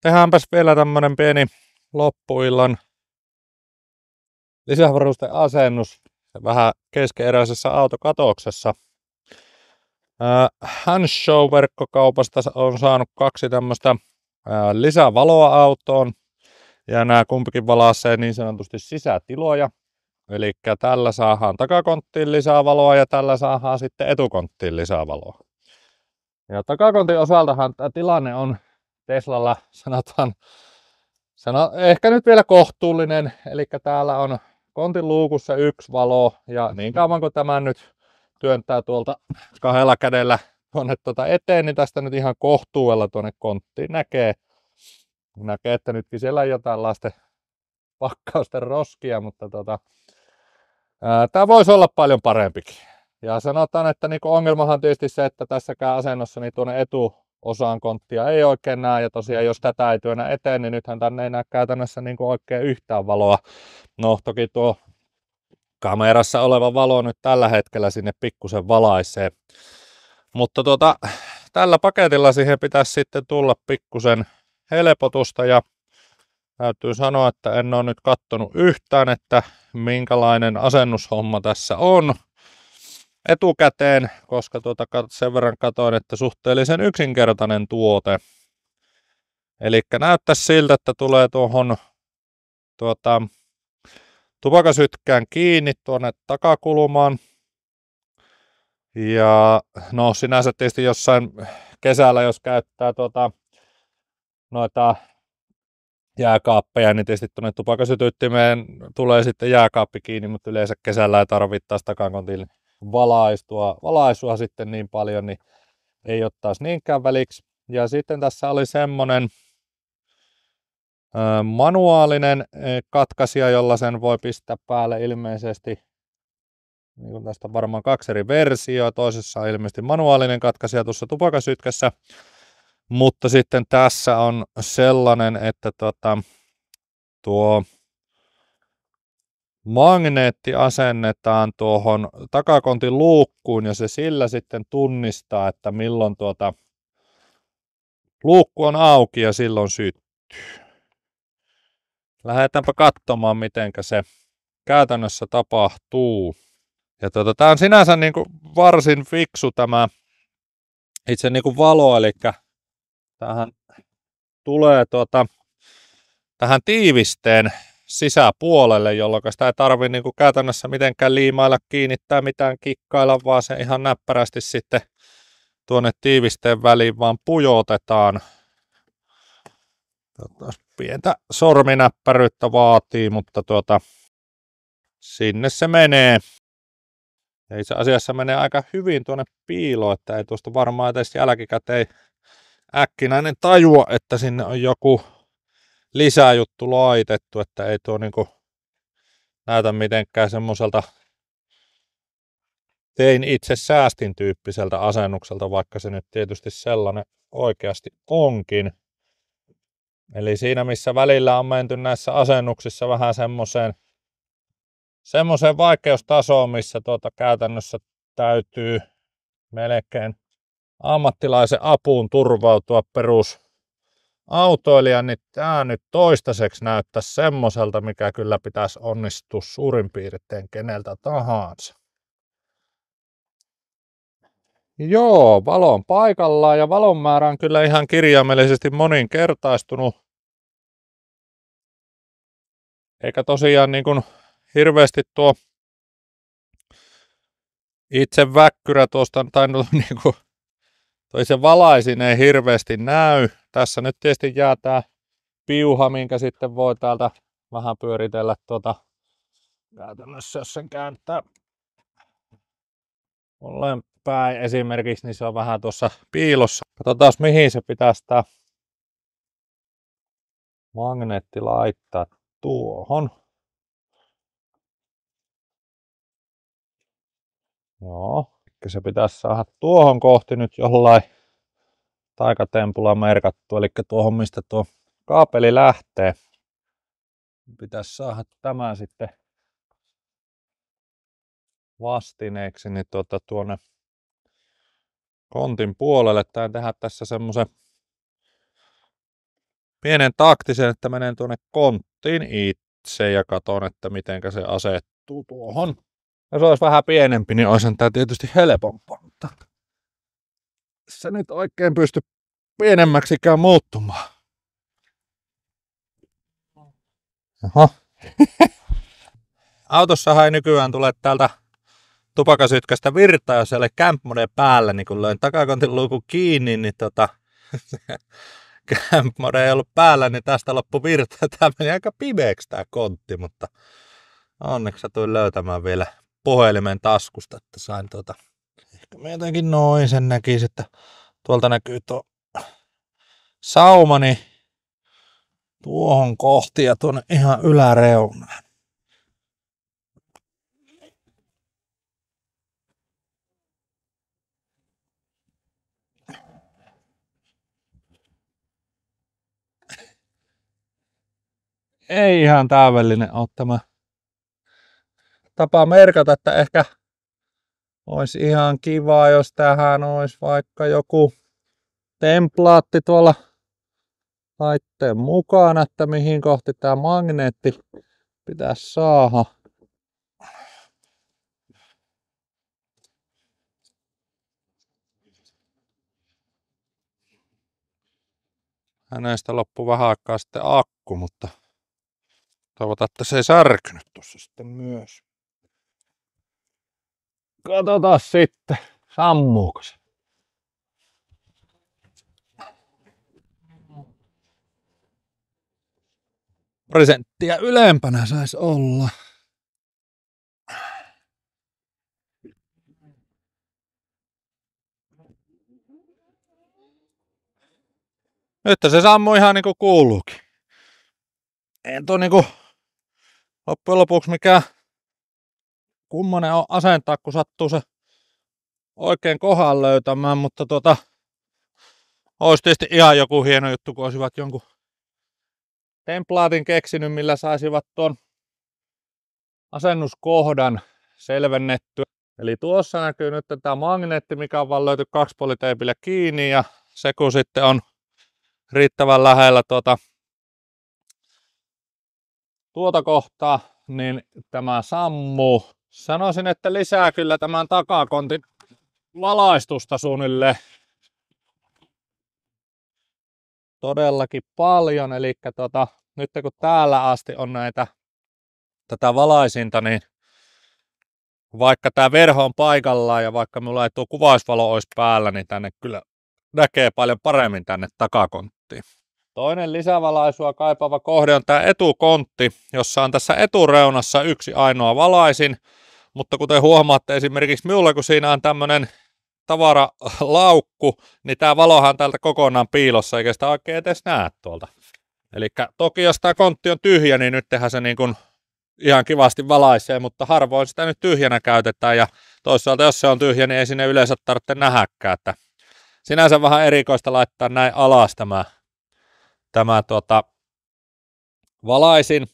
tehdäänpäs vielä tämmönen pieni loppuillan lisävarusten asennus vähän keskeeräisessä autokatoksessa. Hans Show verkkokaupasta on saanut kaksi tämmöistä lisävaloa autoon ja nämä kumpikin valaisee niin sanotusti sisätiloja. Eli tällä saadaan takakonttiin lisää valoa ja tällä saadaan sitten etukonttiin lisää valoa. Ja takakontin osaltahan tämä tilanne on Teslalla sanotaan, sano, ehkä nyt vielä kohtuullinen, eli täällä on kontin luukussa yksi valo, ja mm-hmm. niin kauan kuin tämä nyt työntää tuolta kahdella kädellä tuonne tuota eteen, niin tästä nyt ihan kohtuudella tuonne konttiin näkee. Näkee, että nytkin siellä on jotain lasten pakkausten roskia, mutta tota, tämä voisi olla paljon parempikin. Ja sanotaan, että niinku ongelmahan on tietysti se, että tässäkään asennossa niin tuonne etu, osaan konttia ei oikein näe, ja tosiaan jos tätä ei työnnä eteen, niin nythän tänne ei näe käytännössä niin kuin oikein yhtään valoa. No toki tuo kamerassa oleva valo nyt tällä hetkellä sinne pikkusen valaisee. Mutta tuota, tällä paketilla siihen pitäisi sitten tulla pikkusen helpotusta ja täytyy sanoa, että en ole nyt kattonut yhtään, että minkälainen asennushomma tässä on etukäteen, koska tuota, sen verran katoin, että suhteellisen yksinkertainen tuote. Eli näyttää siltä, että tulee tuohon tuota, tupakasytkään kiinni tuonne takakulmaan. Ja no sinänsä tietysti jossain kesällä, jos käyttää tuota, noita jääkaappeja, niin tietysti tuonne tupakasytyttimeen tulee sitten jääkaappi kiinni, mutta yleensä kesällä ei tarvitse taas takakontille valaistua, valaisua sitten niin paljon, niin ei ottaisi niinkään väliksi. Ja sitten tässä oli semmoinen manuaalinen e, katkaisija, jolla sen voi pistää päälle ilmeisesti niin kuin tästä varmaan kaksi eri versioa. Toisessa on ilmeisesti manuaalinen katkaisija tuossa tupakasytkässä, mutta sitten tässä on sellainen, että tota, tuo magneetti asennetaan tuohon takakontin luukkuun ja se sillä sitten tunnistaa, että milloin tuota luukku on auki ja silloin syttyy. Lähdetäänpä katsomaan, miten se käytännössä tapahtuu. Ja tuota, tämä on sinänsä niin kuin varsin fiksu tämä itse niin kuin valo, eli tähän tulee tuota, tähän tiivisteen sisäpuolelle, jolloin sitä ei tarvitse niin kuin käytännössä mitenkään liimailla, kiinnittää mitään kikkailla, vaan se ihan näppärästi sitten tuonne tiivisteen väliin vaan pujotetaan. Tota, pientä sorminäppäryyttä vaatii, mutta tuota, sinne se menee. Ja itse asiassa menee aika hyvin tuonne piiloon, että ei tuosta varmaan edes jälkikäteen äkkinäinen tajua, että sinne on joku lisäjuttu laitettu, että ei tuo niinku näytä mitenkään semmoiselta tein itse säästin tyyppiseltä asennukselta, vaikka se nyt tietysti sellainen oikeasti onkin. Eli siinä missä välillä on menty näissä asennuksissa vähän semmoiseen semmoiseen vaikeustasoon, missä tuota käytännössä täytyy melkein ammattilaisen apuun turvautua perus autoilija, niin tämä nyt toistaiseksi näyttää semmoiselta, mikä kyllä pitäisi onnistua suurin piirtein keneltä tahansa. Joo, valo on paikallaan ja valon määrä on kyllä ihan kirjaimellisesti moninkertaistunut. Eikä tosiaan niin kuin hirveästi tuo itse väkkyrä tuosta, tai no, niin kuin, toi se valaisin ei hirveästi näy tässä nyt tietysti jää tämä piuha, minkä sitten voi täältä vähän pyöritellä tuota, käytännössä jos sen kääntää ollen päin esimerkiksi, niin se on vähän tuossa piilossa. Katsotaan mihin se pitää sitä magneetti laittaa tuohon. Joo, se pitäisi saada tuohon kohti nyt jollain taikatempulla merkattu, eli tuohon mistä tuo kaapeli lähtee. Niin pitäisi saada tämä sitten vastineeksi niin tuota, tuonne kontin puolelle. tämä tehdä tässä semmoisen pienen taktisen, että menen tuonne konttiin itse ja katson, että miten se asettuu tuohon. Jos olisi vähän pienempi, niin olisi tämä tietysti helpompaa se nyt oikein pysty pienemmäksikään muuttumaan. Aha. Autossahan ei nykyään tule täältä tupakasytkästä virtaa, jos ei ole kämppmoden päällä, niin kun löin takakontin luku kiinni, niin tota, Mode ei ollut päällä, niin tästä loppu virta. Tämä meni aika pimeäksi tämä kontti, mutta onneksi tuin löytämään vielä puhelimen taskusta, että sain tuota ehkä mä jotenkin noin sen näkisi, että tuolta näkyy tuo saumani tuohon kohti ja tuonne ihan yläreunaan. Ei ihan täydellinen ole tämä tapa merkata, että ehkä olisi ihan kiva, jos tähän olisi vaikka joku templaatti tuolla laitteen mukana, että mihin kohti tämä magneetti pitäisi saada. Hänestä loppu vähän aikaa sitten akku, mutta toivotaan, että se ei särkynyt tuossa sitten myös. Katsotaan sitten, sammuuko se. Presenttiä ylempänä saisi olla. Nyt se sammui ihan niinku kuuluukin. En tuo niinku loppujen lopuksi mikään kummonen on asentaa, kun sattuu se oikein kohan löytämään, mutta tota, olisi tietysti ihan joku hieno juttu, kun olisivat jonkun templaatin keksinyt, millä saisivat tuon asennuskohdan selvennettyä. Eli tuossa näkyy nyt tämä magneetti, mikä on vaan löyty kaksipuoliteipillä kiinni ja se kun sitten on riittävän lähellä tuota, tuota kohtaa, niin tämä sammuu. Sanoisin, että lisää kyllä tämän takakontin valaistusta suunnille todellakin paljon. Eli tota, nyt kun täällä asti on näitä tätä valaisinta, niin vaikka tämä verho on paikallaan ja vaikka mulla ei tuo kuvausvalo olisi päällä, niin tänne kyllä näkee paljon paremmin tänne takakonttiin. Toinen lisävalaisua kaipaava kohde on tämä etukontti, jossa on tässä etureunassa yksi ainoa valaisin – mutta kuten huomaatte esimerkiksi minulla, kun siinä on tämmöinen tavaralaukku, niin tämä valohan täältä kokonaan piilossa, eikä sitä oikein edes näe tuolta. Eli toki jos tämä kontti on tyhjä, niin nyt tehdään se niin kuin ihan kivasti valaisee, mutta harvoin sitä nyt tyhjänä käytetään ja toisaalta jos se on tyhjä, niin ei sinne yleensä tarvitse nähäkään. Että sinänsä vähän erikoista laittaa näin alas tämä, tämä tuota, valaisin.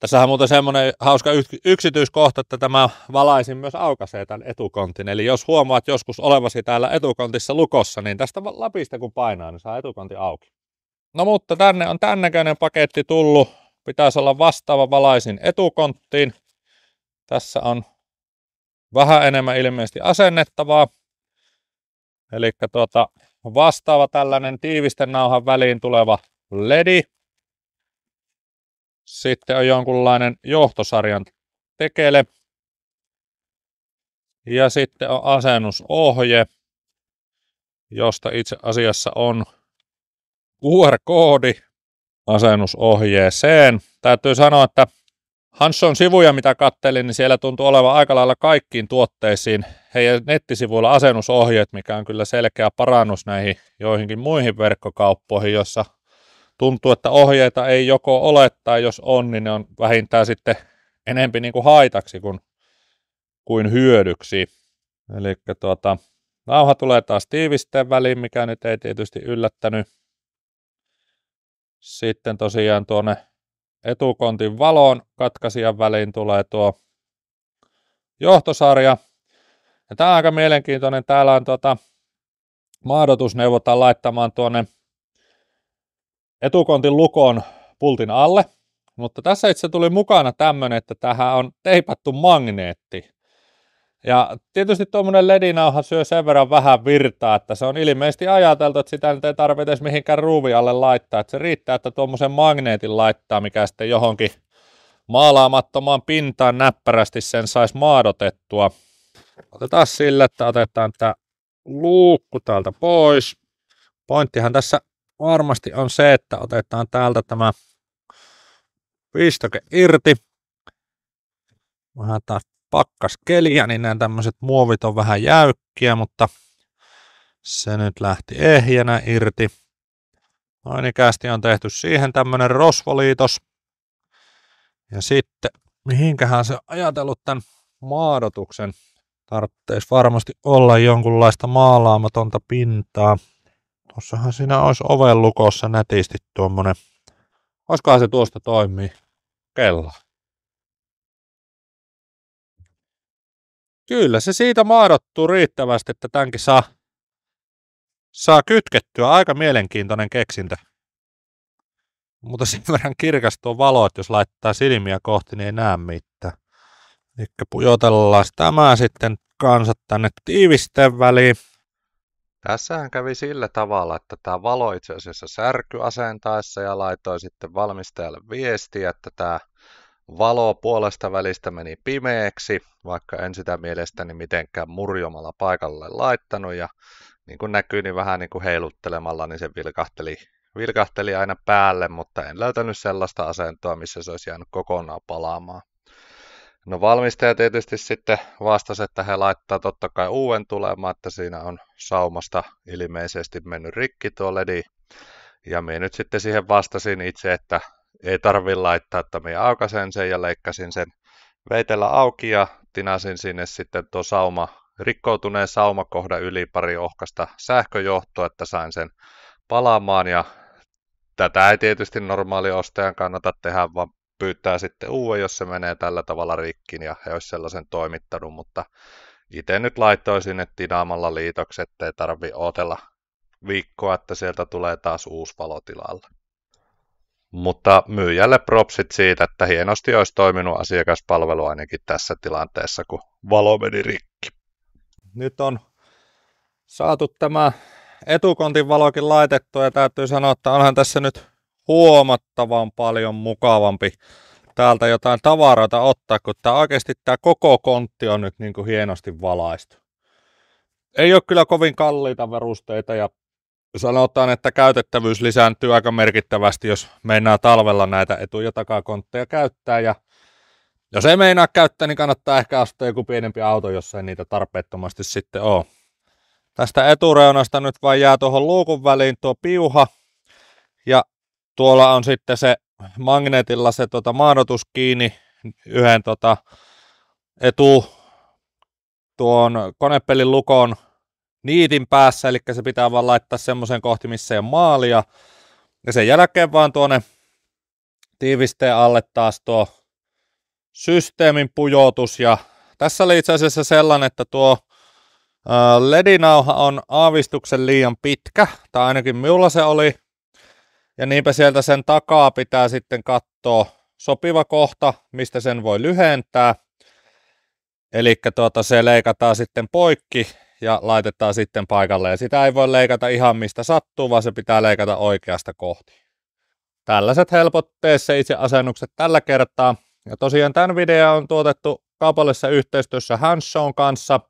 Tässähän on muuten semmoinen hauska yksityiskohta, että tämä valaisin myös aukaisee tämän etukontin. Eli jos huomaat joskus olevasi täällä etukontissa lukossa, niin tästä lapista kun painaa, niin saa etukonti auki. No mutta tänne on tämän näköinen paketti tullut. Pitäisi olla vastaava valaisin etukonttiin. Tässä on vähän enemmän ilmeisesti asennettavaa. Eli tuota, vastaava tällainen tiivisten nauhan väliin tuleva ledi. Sitten on jonkunlainen johtosarjan tekele. Ja sitten on asennusohje, josta itse asiassa on QR-koodi asennusohjeeseen. Täytyy sanoa, että Hanson sivuja, mitä kattelin, niin siellä tuntuu olevan aika lailla kaikkiin tuotteisiin heidän nettisivuilla asennusohjeet, mikä on kyllä selkeä parannus näihin joihinkin muihin verkkokauppoihin, jossa tuntuu, että ohjeita ei joko ole tai jos on, niin ne on vähintään sitten enempi niin kuin haitaksi kuin, kuin hyödyksi. Eli tuota, nauha tulee taas tiivisteen väliin, mikä nyt ei tietysti yllättänyt. Sitten tosiaan tuonne etukontin valoon katkaisijan väliin tulee tuo johtosarja. Ja tämä on aika mielenkiintoinen. Täällä on tuota, mahdotus neuvotaan laittamaan tuonne etukontin lukon pultin alle. Mutta tässä itse tuli mukana tämmöinen, että tähän on teipattu magneetti. Ja tietysti tuommoinen ledinauha syö sen verran vähän virtaa, että se on ilmeisesti ajateltu, että sitä nyt ei tarvitse edes mihinkään alle laittaa. Että se riittää, että tuommoisen magneetin laittaa, mikä sitten johonkin maalaamattomaan pintaan näppärästi sen saisi maadotettua. Otetaan sille, että otetaan tämä luukku täältä pois. Pointtihan tässä varmasti on se, että otetaan täältä tämä pistoke irti. Vähän taas keliä, niin nämä tämmöiset muovit on vähän jäykkiä, mutta se nyt lähti ehjänä irti. Noin ikästi on tehty siihen tämmöinen rosvoliitos. Ja sitten, mihinkähän se on ajatellut tämän maadotuksen. Tarvitsisi varmasti olla jonkunlaista maalaamatonta pintaa. Tuossahan siinä olisi oven lukossa nätisti tuommoinen. Olisikohan se tuosta toimii? Kello. Kyllä se siitä maadottuu riittävästi, että tämänkin saa, saa kytkettyä. Aika mielenkiintoinen keksintö. Mutta sen verran kirkas tuo valo, että jos laittaa silmiä kohti, niin ei näe mitään. Eli pujotellaan tämä sitten kansat tänne tiivisten väliin. Tässähän kävi sillä tavalla, että tämä valo itse asiassa särky asentaessa ja laitoi sitten valmistajalle viestiä, että tämä valo puolesta välistä meni pimeäksi, vaikka en sitä mielestäni mitenkään murjomalla paikalle laittanut ja niin kuin näkyy, niin vähän niin kuin heiluttelemalla, niin se vilkahteli, vilkahteli aina päälle, mutta en löytänyt sellaista asentoa, missä se olisi jäänyt kokonaan palaamaan. No valmistaja tietysti sitten vastasi, että he laittaa totta kai uuden tulemaan, että siinä on saumasta ilmeisesti mennyt rikki tuo ledi. Ja minä nyt sitten siihen vastasin itse, että ei tarvi laittaa, että minä aukasen sen ja leikkasin sen veitellä auki ja tinasin sinne sitten tuo sauma, rikkoutuneen saumakohdan yli pari ohkasta sähköjohtoa, että sain sen palaamaan ja tätä ei tietysti normaali ostajan kannata tehdä, vaan pyytää sitten uuden, jos se menee tällä tavalla rikkiin ja he olisi sellaisen toimittanut, mutta itse nyt laitoin sinne tinaamalla liitokset, ettei tarvi otella viikkoa, että sieltä tulee taas uusi valotilalla. Mutta myyjälle propsit siitä, että hienosti olisi toiminut asiakaspalvelu ainakin tässä tilanteessa, kun valo meni rikki. Nyt on saatu tämä etukontin valokin laitettu ja täytyy sanoa, että onhan tässä nyt huomattavan paljon mukavampi täältä jotain tavaroita ottaa, kun tää oikeasti tämä koko kontti on nyt niin kuin hienosti valaistu. Ei ole kyllä kovin kalliita varusteita ja sanotaan, että käytettävyys lisääntyy aika merkittävästi, jos meinaa talvella näitä etu- ja takakontteja käyttää ja jos ei meinaa käyttää, niin kannattaa ehkä ostaa joku pienempi auto, jos ei niitä tarpeettomasti sitten ole. Tästä etureunasta nyt vain jää tuohon luukun väliin tuo piuha. Ja tuolla on sitten se magneetilla se tota, maadotus kiinni yhden tota, etu tuon konepelin lukon niitin päässä, eli se pitää vaan laittaa semmoisen kohti, missä ei ole maalia. Ja sen jälkeen vaan tuonne tiivisteen alle taas tuo systeemin pujotus. Ja tässä oli itse asiassa sellainen, että tuo ledinauha on aavistuksen liian pitkä, tai ainakin minulla se oli. Ja niinpä sieltä sen takaa pitää sitten katsoa sopiva kohta, mistä sen voi lyhentää. Eli tuota, se leikataan sitten poikki ja laitetaan sitten paikalle. Ja sitä ei voi leikata ihan mistä sattuu, vaan se pitää leikata oikeasta kohti. Tällaiset helpot tee se itse asennukset tällä kertaa. Ja tosiaan tämän video on tuotettu kaupallisessa yhteistyössä Hansson kanssa,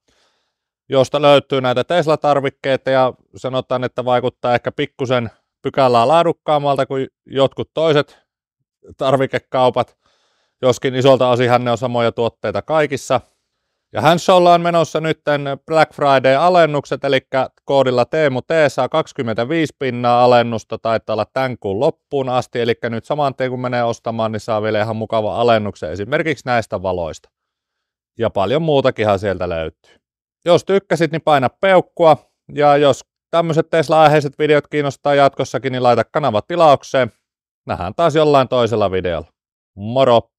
josta löytyy näitä Tesla-tarvikkeita ja sanotaan, että vaikuttaa ehkä pikkusen pykälää laadukkaammalta kuin jotkut toiset tarvikekaupat, joskin isolta osinhan ne on samoja tuotteita kaikissa. Ja Hanshawlla on menossa nyt Black Friday-alennukset, eli koodilla Teemu T saa 25 pinnaa alennusta, taitaa olla tämän kuun loppuun asti, eli nyt saman tien kun menee ostamaan, niin saa vielä ihan mukava alennuksen esimerkiksi näistä valoista. Ja paljon muutakinhan sieltä löytyy. Jos tykkäsit, niin paina peukkua, ja jos tämmöiset Tesla-aiheiset videot kiinnostaa jatkossakin, niin laita kanava tilaukseen. Nähdään taas jollain toisella videolla. Moro!